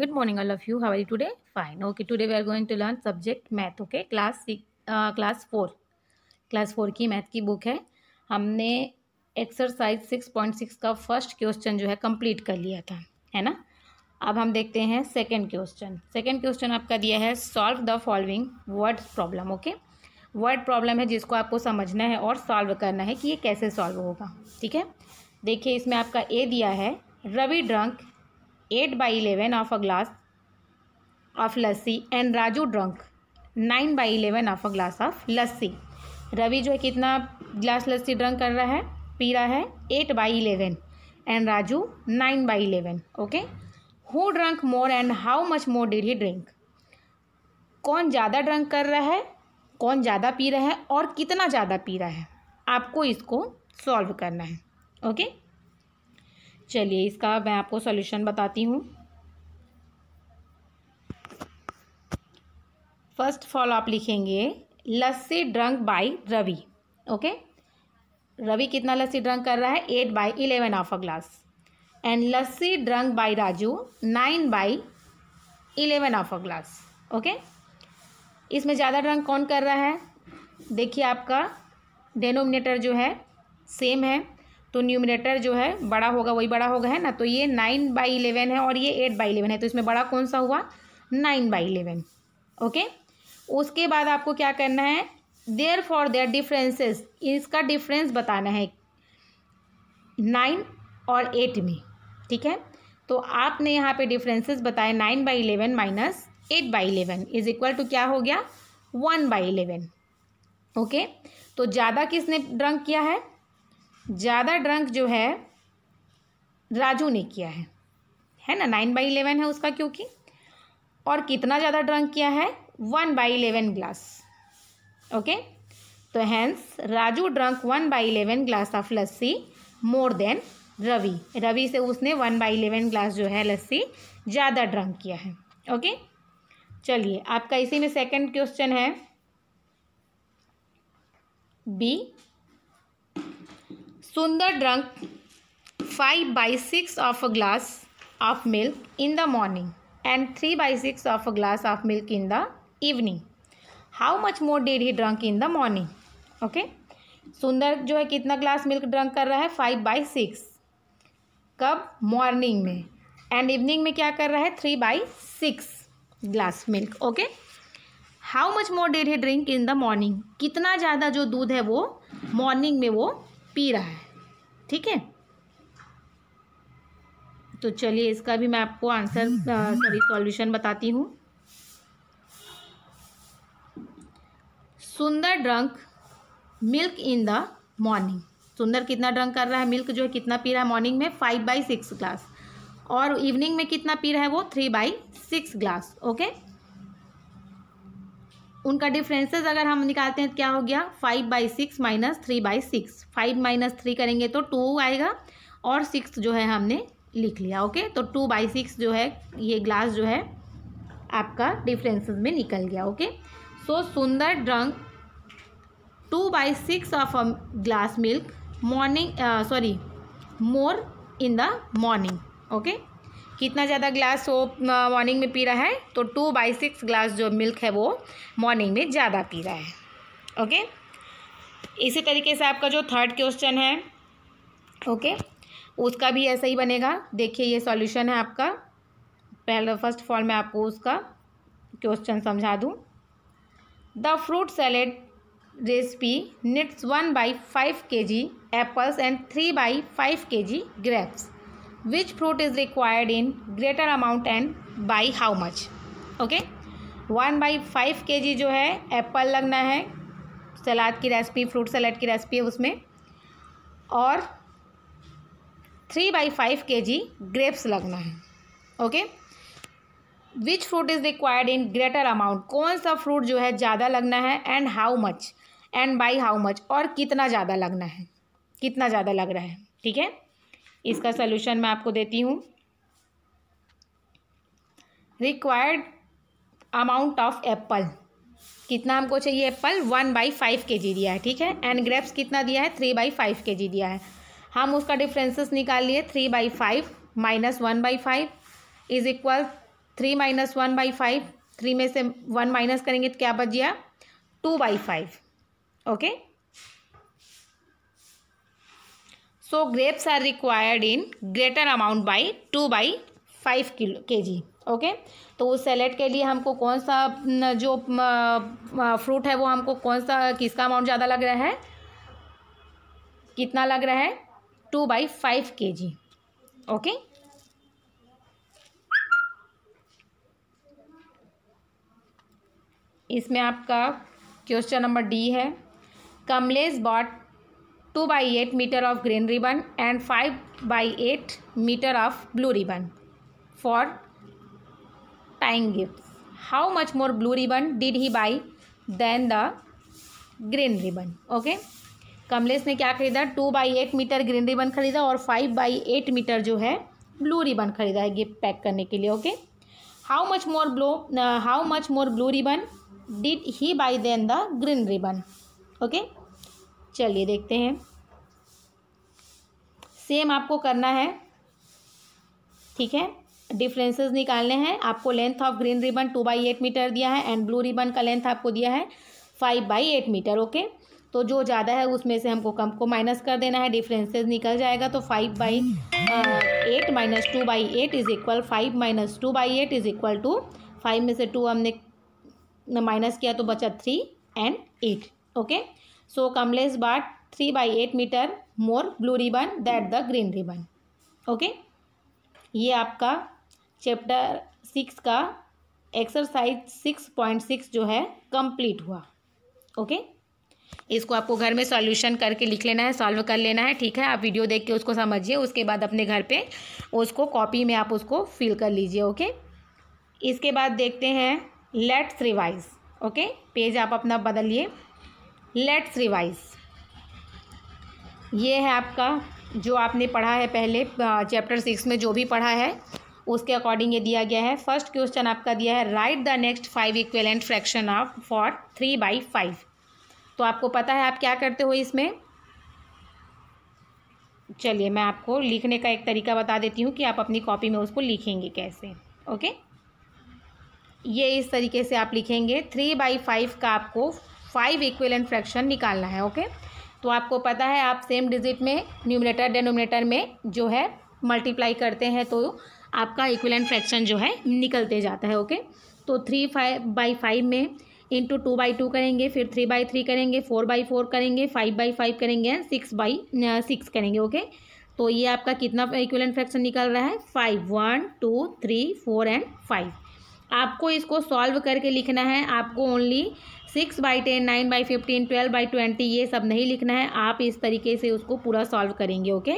good morning all of you how are you today fine okay today we are going to learn subject math okay class class four class four की math की book है हमने exercise six point six का first question जो है complete कर लिया था है ना अब हम देखते हैं सेकेंड क्वेश्चन सेकेंड क्वेश्चन आपका दिया है solve the following word problem okay word problem है जिसको आपको समझना है और सॉल्व करना है कि ये कैसे सॉल्व होगा ठीक है देखिए इसमें आपका ए दिया है Ravi drunk eight by eleven of a glass of lassi and Raju drunk nine by eleven of a glass of lassi Ravi जो है कितना ग्लास लस्सी ड्रंक कर रहा है पी रहा है eight by eleven and Raju nine by eleven okay who drunk more and how much more did he drink कौन ज़्यादा ड्रंक कर रहा है कौन ज़्यादा पी रहा है और कितना ज़्यादा पी रहा है आपको इसको सॉल्व करना है ओके okay? चलिए इसका मैं आपको सॉल्यूशन बताती हूँ फर्स्ट फॉल आप लिखेंगे lassi drunk by Ravi okay Ravi कितना लस्सी ड्रंक कर रहा है eight by eleven of a glass and lassi drunk by Raju nine by eleven of a glass okay इसमें ज़्यादा ड्रंक कौन कर रहा है देखिए आपका डेनोमिनेटर जो है सेम है तो न्यूमिनेटर जो है बड़ा होगा वही बड़ा होगा है ना तो ये नाइन बाई इलेवन है और ये एट बाई इलेवन है तो इसमें बड़ा कौन सा हुआ नाइन बाई इलेवन ओके उसके बाद आपको क्या करना है देयर फॉर देयर डिफ्रेंसेस इसका डिफरेंस बताना है नाइन और एट में ठीक है तो आपने यहाँ पे डिफरेंसेस बताए nine by eleven minus eight by eleven is equal to क्या हो गया वन बाई इलेवन ओके तो ज़्यादा किसने ड्रंक किया है ज़्यादा ड्रंक जो है राजू ने किया है है ना नाइन बाई इलेवन है उसका क्योंकि और कितना ज़्यादा ड्रंक किया है one by eleven glass okay तो hence Raju drunk one by eleven glass of lassi more than Ravi Ravi से उसने वन बाई इलेवन ग्लास जो है लस्सी ज़्यादा ड्रंक किया है ओके चलिए आपका इसी में सेकंड क्वेश्चन है B Sundar drunk five by six of a glass of milk in the morning and three by six of a glass of milk in the evening how much more did he drunk in the morning okay Sundar जो है कितना glass milk drunk कर रहा है five by six कब morning में and evening में क्या कर रहा है three by six glass milk okay how much more did he drink in the morning कितना ज़्यादा जो दूध है वो मॉर्निंग में वो पी रहा है ठीक है तो चलिए इसका भी मैं आपको आंसर सॉरी सॉल्यूशन बताती हूँ Sundar drunk milk in the morning Sundar कितना ड्रंक कर रहा है मिल्क जो है कितना पी रहा है मॉर्निंग में फाइव बाई सिक्स ग्लास और इवनिंग में कितना पी रहा है वो three by six glass okay उनका डिफ्रेंसेज अगर हम निकालते हैं तो क्या हो गया five by six minus three by six five minus three करेंगे तो टू आएगा और सिक्स जो है हमने लिख लिया ओके तो टू बाई सिक्स जो है ये ग्लास जो है आपका डिफ्रेंसेज में निकल गया okay so Sundar drunk two by six of a glass milk morning sorry more in the morning okay कितना ज़्यादा ग्लास वो मॉर्निंग में पी रहा है तो टू बाई सिक्स ग्लास जो मिल्क है वो मॉर्निंग में ज़्यादा पी रहा है ओके इसी तरीके से आपका जो थर्ड क्वेश्चन है ओके उसका भी ऐसा ही बनेगा देखिए ये सॉल्यूशन है आपका पहला फर्स्ट फॉल मैं आपको उसका क्वेश्चन समझा दूँ the fruit salad recipe needs one by five K G apples and three by five K G grapes which fruit is required in greater amount and by how much okay one by five K G जो है Apple लगना है सलाद की recipe fruit salad की recipe है उसमें और three by five K G grapes लगना है okay which fruit is required in greater amount कौन सा फ्रूट जो है ज़्यादा लगना है and how much and by how much और कितना ज़्यादा लगना है कितना ज़्यादा लग रहा है ठीक है इसका सोल्यूशन मैं आपको देती हूँ रिक्वायर्ड अमाउंट ऑफ एप्पल कितना हमको चाहिए Apple one by five K जी दिया है ठीक है एंड ग्रेप्स कितना दिया है थ्री बाई फाइव के जी दिया है हम उसका डिफ्रेंसेस निकाल लिए three by five minus one by five is equal three minus one by five three में से वन माइनस करेंगे तो क्या बच गया two by five okay so grapes are required in greater amount by two by five kilo K G okay तो उस select के लिए हमको कौन सा जो फ्रूट है वो हमको कौन सा किसका अमाउंट ज़्यादा लग रहा है कितना लग रहा है two by five K G okay इसमें आपका क्वेश्चन नंबर डी है Kamlesh bought two by eight metre of green ribbon and five by eight metre of blue ribbon for tying gift how much more blue ribbon did he buy than the green ribbon okay Kamlesh ने क्या खरीदा two by eight metre green ribbon खरीदा और five by eight metre जो है blue ribbon खरीदा है gift pack करने के लिए okay how much more blue how much more blue ribbon did he buy than the green ribbon okay चलिए देखते हैं सेम आपको करना है ठीक है डिफरेंसेस निकालने हैं आपको length of green ribbon two by eight metre दिया है एंड ब्लू रिबन का लेंथ आपको दिया है five by eight metre okay तो जो ज़्यादा है उसमें से हमको कम को माइनस कर देना है डिफरेंसेस निकल जाएगा तो five by eight minus two by eight is equal five minus two by eight is equal to five में से टू हमने माइनस किया तो बचा three and eight okay so Kamlesh bought three by eight metre more blue ribbon that the green ribbon okay ये आपका chapter six का exercise six point six जो है कंप्लीट हुआ ओके okay? इसको आपको घर में सॉल्यूशन करके लिख लेना है सॉल्व कर लेना है ठीक है आप वीडियो देख के उसको समझिए उसके बाद अपने घर पे उसको कॉपी में आप उसको फिल कर लीजिए ओके इसके बाद देखते हैं लेट्स रिवाइज ओके पेज आप अपना बदलिए लेट्स रिवाइज ये है आपका जो आपने पढ़ा है पहले चैप्टर सिक्स में जो भी पढ़ा है उसके अकॉर्डिंग ये दिया गया है फर्स्ट क्वेश्चन आपका दिया है write the next five equivalent fraction of for three by five तो आपको पता है आप क्या करते हो इसमें चलिए मैं आपको लिखने का एक तरीका बता देती हूँ कि आप अपनी कॉपी में उसको लिखेंगे कैसे ओके ये इस तरीके से आप लिखेंगे थ्री बाई फाइव का आपको फाइव इक्वल फ्रैक्शन निकालना है ओके तो आपको पता है आप सेम डिजिट में न्यूमिनेटर डेनोमिनेटर में जो है मल्टीप्लाई करते हैं तो आपका इक्वल फ्रैक्शन जो है निकलते जाता है ओके तो थ्री फाइव बाई फाइव में इंटू टू बाई टू करेंगे फिर थ्री बाई थ्री करेंगे फोर बाई फोर करेंगे फाइव बाई फाइव करेंगे एंड सिक्स बाई सिक्स करेंगे ओके तो ये आपका कितना इक्वलेंट फ्रैक्शन निकल रहा है five one two three four and five आपको इसको सॉल्व करके लिखना है आपको only six by ten nine by fifteen twelve by twenty ये सब नहीं लिखना है आप इस तरीके से उसको पूरा सॉल्व करेंगे ओके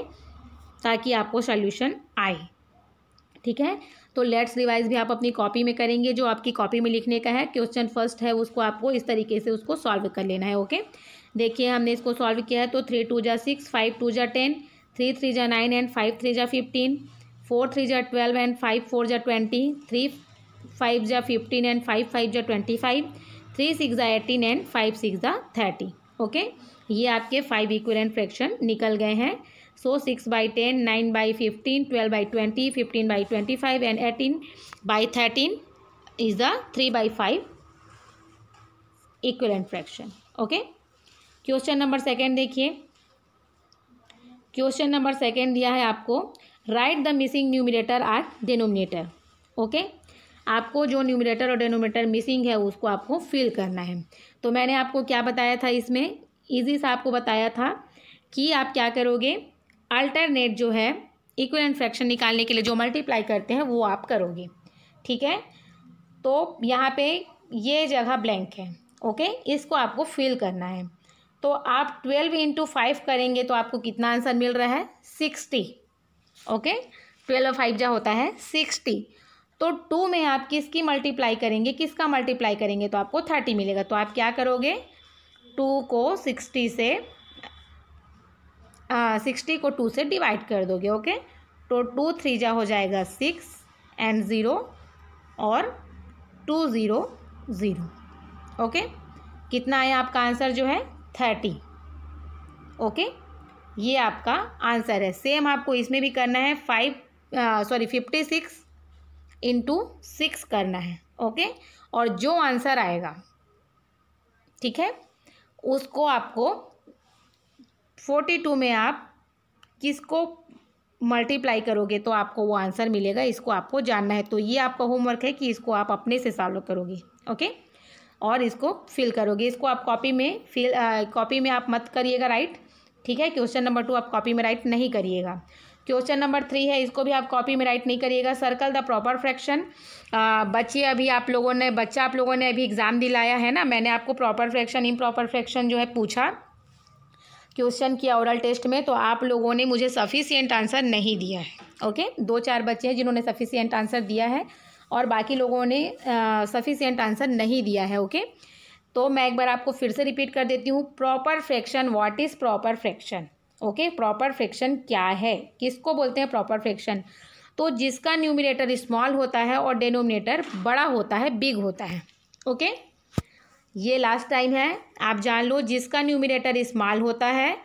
ताकि आपको सॉल्यूशन आए ठीक है तो लेट्स रिवाइज भी आप अपनी कॉपी में करेंगे जो आपकी कॉपी में लिखने का है क्वेश्चन फर्स्ट है उसको आपको इस तरीके से उसको सॉल्व कर लेना है ओके देखिए हमने इसको सॉल्व किया है तो थ्री टू जा सिक्स फाइव टू जा टेन थ्री थ्री जा नाइन एंड फाइव थ्री जा फिफ्टीन फोर थ्री जा ट्वेल्व एंड फाइव फोर जा ट्वेंटी थ्री फाइव जा फिफ्टीन एंड फाइव फाइव जा ट्वेंटी फाइव थ्री सिक्स ज़ा एटीन एंड फाइव सिक्स ज़ा thirty okay ये आपके फाइव इक्वलेंट फ्रैक्शन निकल गए हैं so six by ten nine by fifteen twelve by twenty fifteen by twenty five and eighteen by thirteen is the three by five equivalent fraction okay question number second देखिए question number second दिया है आपको write the missing numerator or denominator okay आपको जो numerator और denominator missing है उसको आपको फिल करना है तो मैंने आपको क्या बताया था इसमें ईजी सा आपको बताया था कि आप क्या करोगे अल्टरनेट जो है इक्वल फ्रैक्शन निकालने के लिए जो मल्टीप्लाई करते हैं वो आप करोगे ठीक है तो यहाँ पे ये जगह ब्लैंक है ओके इसको आपको फिल करना है तो आप ट्वेल्व इंटू फाइव करेंगे तो आपको कितना आंसर मिल रहा है सिक्सटी ओके ट्वेल्व फाइव जो होता है सिक्सटी तो टू में आप किसकी मल्टीप्लाई करेंगे किसका मल्टीप्लाई करेंगे तो आपको थर्टी मिलेगा तो आप क्या करोगे टू को सिक्सटी से सिक्सटी को टू से डिवाइड कर दोगे ओके तो टू थ्री जा हो जाएगा सिक्स एंड ज़ीरो और टू ज़ीरो ज़ीरो ओके कितना आया आपका आंसर जो है थर्टी ओके ये आपका आंसर है सेम आपको इसमें भी करना है five sorry fifty six into six करना है ओके और जो आंसर आएगा ठीक है उसको आपको फोर्टी टू में आप किसको मल्टीप्लाई करोगे तो आपको वो आंसर मिलेगा इसको आपको जानना है तो ये आपका होमवर्क है कि इसको आप अपने से सॉल्व करोगे ओके और इसको फिल करोगे इसको आप कॉपी में फिल कॉपी में आप मत करिएगा राइट ठीक है क्वेश्चन नंबर टू आप कॉपी में राइट नहीं करिएगा क्वेश्चन नंबर थ्री है इसको भी आप कॉपी में राइट नहीं करिएगा सर्कल द प्रॉपर फ्रैक्शन बच्चे अभी आप लोगों ने बच्चा आप लोगों ने अभी एग्ज़ाम दिलाया है ना मैंने आपको प्रॉपर फ्रैक्शन प्रॉपर फ्रैक्शन जो है पूछा क्वेश्चन किया ओरल टेस्ट में तो आप लोगों ने मुझे सफिशियंट आंसर नहीं दिया है ओके दो चार बच्चे हैं जिन्होंने सफिशियंट आंसर दिया है और बाकी लोगों ने सफिशियंट आंसर नहीं दिया है ओके तो मैं एक बार आपको फिर से रिपीट कर देती हूँ proper fraction what is proper fraction okay proper fraction क्या है किसको बोलते हैं प्रॉपर फ्रैक्शन तो जिसका न्यूमिनेटर स्मॉल होता है और डेनोमिनेटर बड़ा होता है बिग होता है ओके ये लास्ट टाइम है आप जान लो जिसका न्यूमिनेटर स्मॉल होता है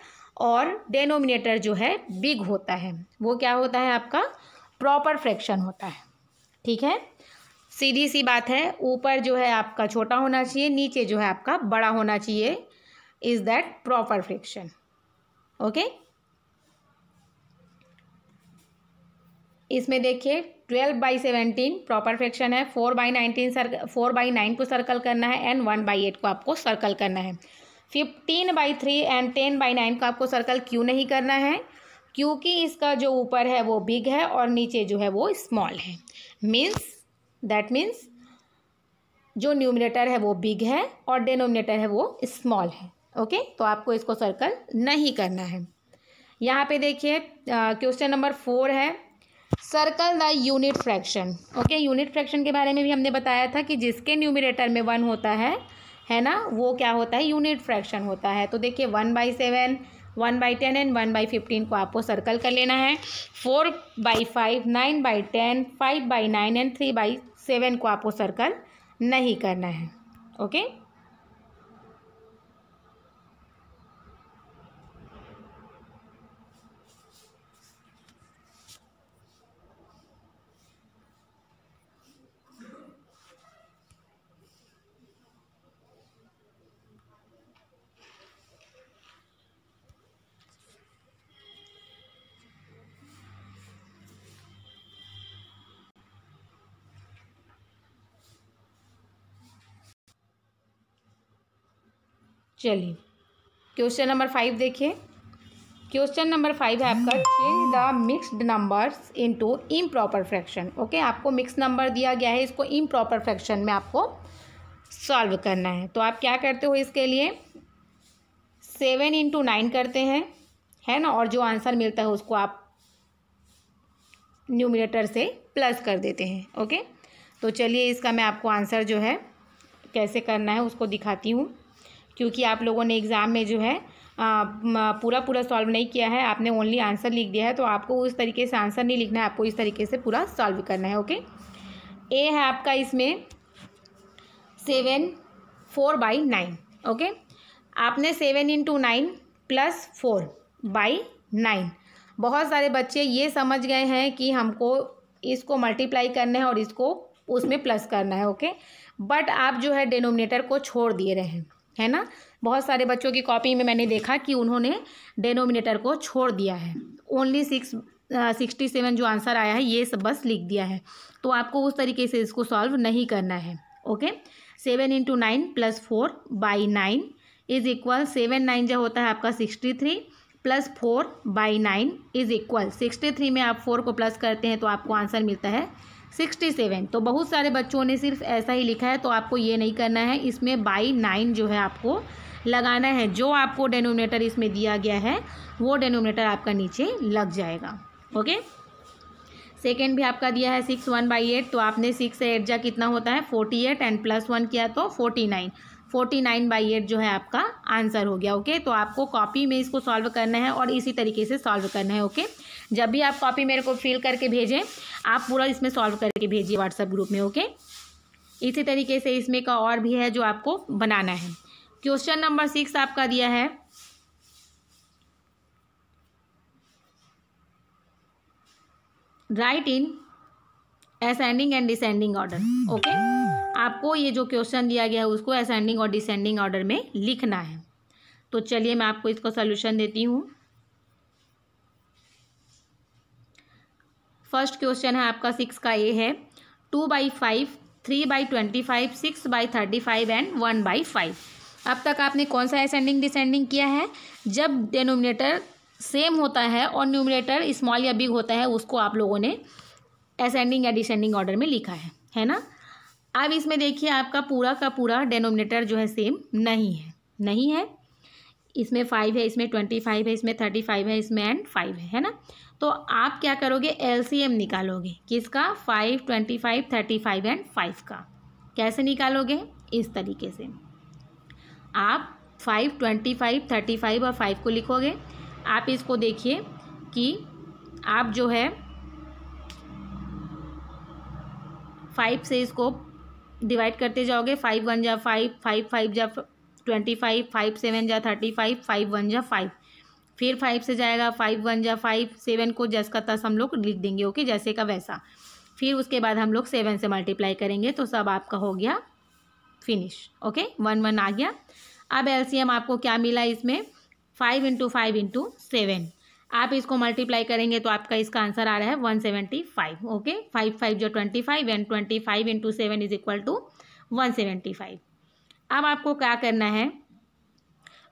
और डेनोमिनेटर जो है बिग होता है वो क्या होता है आपका प्रॉपर फ्रैक्शन होता है ठीक है सीधी सी बात है ऊपर जो है आपका छोटा होना चाहिए नीचे जो है आपका बड़ा होना चाहिए is that proper fraction okay इसमें देखिए twelve by seventeen proper fraction है four by nineteen sir four by nine को सर्कल करना है एंड वन बाई एट को आपको सर्कल करना है fifteen by three and ten by nine को आपको सर्कल क्यों नहीं करना है क्योंकि इसका जो ऊपर है वो बिग है और नीचे जो है वो स्मॉल है मीन्स दैट मीन्स जो न्यूमिनेटर है वो बिग है और डेनोमिनेटर है वो स्मॉल है ओके तो आपको इसको सर्कल नहीं करना है यहाँ पे देखिए क्वेश्चन नंबर फोर है circle the unit fraction okay unit fraction के बारे में भी हमने बताया था कि जिसके न्यूमिनेटर में वन होता है है ना वो क्या होता है यूनिट फ्रैक्शन होता है तो देखिए one by seven one by ten and one by fifteen को आपको सर्कल कर लेना है four by five nine by ten five by nine and three by seven को आपको सर्कल नहीं करना है ओके okay? चलिए क्वेश्चन नंबर फाइव देखिए क्वेश्चन नंबर फाइव है आपका change the mixed numbers into improper fraction okay आपको मिक्स नंबर दिया गया है इसको इम्प्रॉपर फ्रैक्शन में आपको सॉल्व करना है तो आप क्या करते हो इसके लिए सेवन इंटू नाइन करते हैं है ना और जो आंसर मिलता है उसको आप न्यूमिनेटर से प्लस कर देते हैं ओके तो चलिए इसका मैं आपको आंसर जो है कैसे करना है उसको दिखाती हूँ क्योंकि आप लोगों ने एग्ज़ाम में जो है पूरा पूरा सॉल्व नहीं किया है आपने ओनली आंसर लिख दिया है तो आपको उस तरीके से आंसर नहीं लिखना है आपको इस तरीके से पूरा सॉल्व करना है ओके ए है आपका इसमें seven four by nine okay आपने seven into nine plus four by nine बहुत सारे बच्चे ये समझ गए हैं कि हमको इसको मल्टीप्लाई करना है और इसको उसमें प्लस करना है ओके बट आप जो है डिनोमिनेटर को छोड़ दिए रहे हैं है ना बहुत सारे बच्चों की कॉपी में मैंने देखा कि उन्होंने डेनोमिनेटर को छोड़ दिया है ओनली सिक्स सिक्सटी सेवन जो आंसर आया है ये सब बस लिख दिया है तो आपको उस तरीके से इसको सॉल्व नहीं करना है okay seven into nine plus four by nine is equal seven nine जो होता है आपका sixty three plus four by nine is equal sixty three में आप फोर को प्लस करते हैं तो आपको आंसर मिलता है सिक्सटी सेवन तो बहुत सारे बच्चों ने सिर्फ ऐसा ही लिखा है तो आपको ये नहीं करना है इसमें बाई नाइन जो है आपको लगाना है जो आपको डेनोमिनेटर इसमें दिया गया है वो डेनोमिनेटर आपका नीचे लग जाएगा ओके सेकेंड भी आपका दिया है सिक्स वन बाई एट तो आपने सिक्स से एट जा कितना होता है forty eight and plus one किया तो forty nine forty nine by eight जो है आपका आंसर हो गया ओके तो आपको कॉपी में इसको सॉल्व करना है और इसी तरीके से सॉल्व करना है ओके जब भी आप कॉपी मेरे को फिल करके भेजें आप पूरा इसमें सॉल्व करके भेजिए व्हाट्सएप ग्रुप में ओके इसी तरीके से इसमें का और भी है जो आपको बनाना है क्वेश्चन नंबर सिक्स आपका दिया है write in ascending and descending order okay आपको ये जो क्वेश्चन दिया गया है उसको असेंडिंग और डिसेंडिंग ऑर्डर में लिखना है तो चलिए मैं आपको इसका सोल्यूशन देती हूँ फर्स्ट क्वेश्चन है आपका सिक्स का ए है two by five three by twenty five six by thirty five and one by five अब तक आपने कौन सा असेंडिंग डिसेंडिंग किया है जब डेनोमिनेटर सेम होता है और न्यूमिनेटर स्मॉल या बिग होता है उसको आप लोगों ने असेंडिंग या डिसेंडिंग ऑर्डर में लिखा है है ना अब इसमें देखिए आपका पूरा का पूरा डेनोमिनेटर जो है सेम नहीं है नहीं है इसमें फाइव है इसमें ट्वेंटी फाइव है इसमें थर्टी फाइव है इसमें एंड फाइव है है ना तो आप क्या करोगे एलसीएम निकालोगे किसका five twenty five thirty five and five का कैसे निकालोगे इस तरीके से आप five twenty five thirty five और फाइव को लिखोगे आप इसको देखिए कि आप जो है फाइव से इसको डिवाइड करते जाओगे फाइव वन जा फाइव फाइव फाइव जा ट्वेंटी फाइव फाइव सेवन जा थर्टी फाइव फाइव वन जा फाइव फिर फाइव से जाएगा फाइव वन जा फाइव सेवन को जस का तस हम लोग लिख देंगे ओके जैसे का वैसा फिर उसके बाद हम लोग सेवन से मल्टीप्लाई करेंगे तो सब आपका हो गया फिनिश ओके वन वन आ गया अब एलसीएम आपको क्या मिला इसमें five into five into seven आप इसको मल्टीप्लाई करेंगे तो आपका इसका आंसर आ रहा है one seventy five okay five five जो twenty five and twenty five into seven is equal to one seventy five अब आपको क्या करना है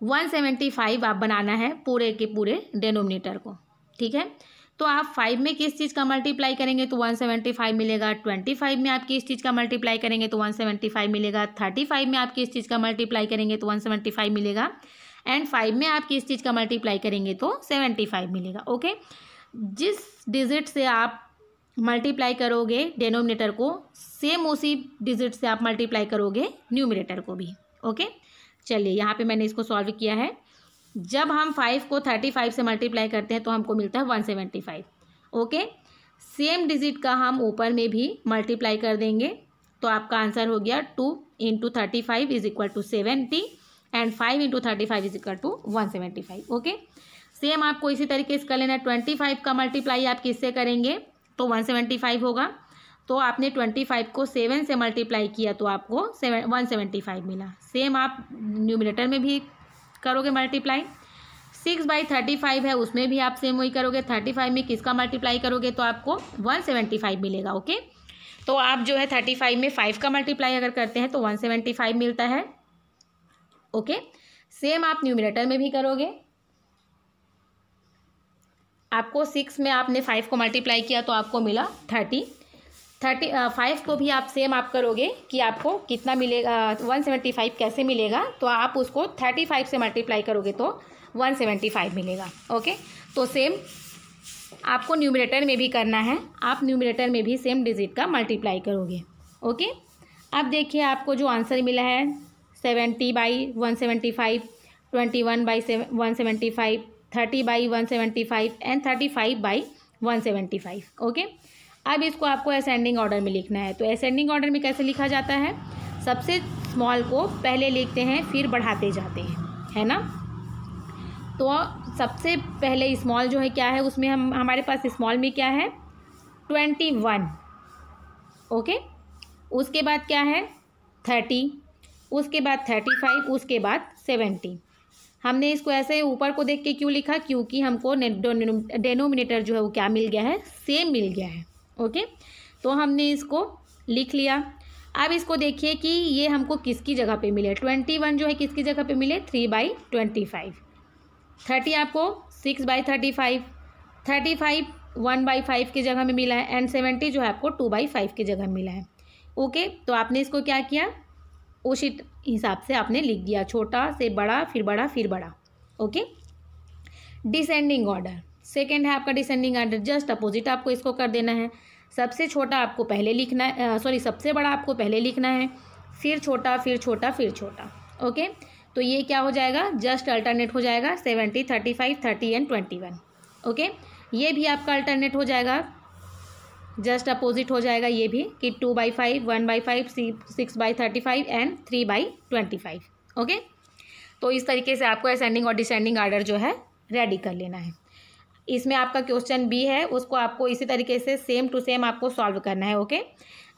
वन सेवेंटी फाइव आप बनाना है पूरे के पूरे डेनोमिनेटर को ठीक है तो आप फाइव में किस चीज़ का मल्टीप्लाई करेंगे तो वन सेवेंटी फाइव मिलेगा ट्वेंटी फाइव में आप किस चीज़ का मल्टीप्लाई करेंगे तो वन सेवेंटी फाइव मिलेगा थर्टी फाइव में आप किस चीज़ का मल्टीप्लाई करेंगे तो वन सेवेंटी फाइव मिलेगा एंड फाइव में आप किस चीज़ का मल्टीप्लाई करेंगे तो सेवेंटी फाइव मिलेगा ओके जिस डिजिट से आप मल्टीप्लाई करोगे डेनोमिनेटर को सेम उसी डिजिट से आप मल्टीप्लाई करोगे न्यूमिनेटर को भी ओके चलिए यहाँ पे मैंने इसको सॉल्व किया है जब हम फाइव को थर्टी फाइव से मल्टीप्लाई करते हैं तो हमको मिलता है one seventy five okay same digit का हम ऊपर में भी मल्टीप्लाई कर देंगे तो आपका आंसर हो गया two into thirty five is equal to seventy and five into thirty five is equal to one seventy five okay same आपको इसी तरीके से कर लेना है ट्वेंटी फाइव का मल्टीप्लाई आप किससे करेंगे तो वन सेवेंटी फाइव होगा तो आपने ट्वेंटी फाइव को सेवन से मल्टीप्लाई किया तो आपको सेवन वन सेवेंटी फाइव मिला सेम आप न्यूमिनेटर में भी करोगे multiply six by thirty five है उसमें भी आप सेम वही करोगे थर्टी फाइव में किसका मल्टीप्लाई करोगे तो आपको वन सेवेंटी फाइव मिलेगा ओके तो आप जो है थर्टी फाइव में फाइव का मल्टीप्लाई अगर करते हैं तो वन सेवेंटी फाइव मिलता है ओके सेम आप न्यूमिनेटर में भी करोगे आपको सिक्स में आपने फाइव को मल्टीप्लाई किया तो आपको मिला थर्टी थर्टी फाइव को भी आप सेम आप करोगे कि आपको कितना मिलेगा वन सेवेंटी फाइव कैसे मिलेगा तो आप उसको थर्टी फाइव से मल्टीप्लाई करोगे तो वन सेवेंटी फाइव मिलेगा ओके तो सेम आपको न्यूमिनेटर में भी करना है आप न्यूमिनेटर में भी सेम डिजिट का मल्टीप्लाई करोगे ओके अब देखिए आपको जो आंसर मिला है seventy by one seventy five twenty one by one seventy five thirty by one seventy five and thirty five by one seventy five okay अब इसको आपको असेंडिंग ऑर्डर में लिखना है तो असेंडिंग ऑर्डर में कैसे लिखा जाता है सबसे स्मॉल को पहले लिखते हैं फिर बढ़ाते जाते हैं है ना तो सबसे पहले स्मॉल जो है क्या है उसमें हम हमारे पास स्मॉल में क्या है ट्वेंटी वन ओके उसके बाद क्या है थर्टी उसके बाद थर्टी फाइव उसके बाद सेवेंटी हमने इसको ऐसे ऊपर को देख के क्यों लिखा क्योंकि हमको डेनोमिनेटर जो है वो क्या मिल गया है सेम मिल गया है ओके तो हमने इसको लिख लिया अब इसको देखिए कि ये हमको किसकी जगह पे मिले ट्वेंटी वन जो है किसकी जगह पे मिले three by twenty five thirty आपको six by thirty five thirty five one by five की जगह में मिला है एंड सेवेंटी जो है आपको टू बाई फाइव की जगह मिला है ओके तो आपने इसको क्या किया उसी हिसाब से आपने लिख दिया छोटा से बड़ा फिर बड़ा फिर बड़ा ओके डिसेंडिंग ऑर्डर सेकेंड है आपका डिसेंडिंग ऑर्डर जस्ट अपोजिट आपको इसको कर देना है सबसे छोटा आपको पहले लिखना है सॉरी सबसे बड़ा आपको पहले लिखना है फिर छोटा फिर छोटा फिर छोटा ओके तो ये क्या हो जाएगा जस्ट अल्टरनेट हो जाएगा seventy thirty five thirty and twenty one okay ये भी आपका अल्टरनेट हो जाएगा जस्ट अपोजिट हो जाएगा ये भी कि two by five one by five six by thirty five and three by twenty five okay तो इस तरीके से आपको असेंडिंग और डिसेंडिंग आर्डर जो है रेडी कर लेना है इसमें आपका क्वेश्चन बी है उसको आपको इसी तरीके से सेम टू सेम आपको सॉल्व करना है ओके okay?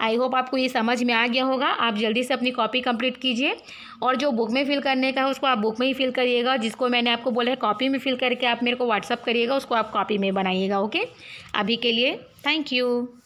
आई होप आपको ये समझ में आ गया होगा आप जल्दी से अपनी कॉपी कंप्लीट कीजिए और जो बुक में फिल करने का है उसको आप बुक में ही फिल करिएगा जिसको मैंने आपको बोला है कॉपी में फिल करके आप मेरे को व्हाट्सअप करिएगा उसको आप कॉपी में बनाइएगा ओके अभी के लिए थैंक यू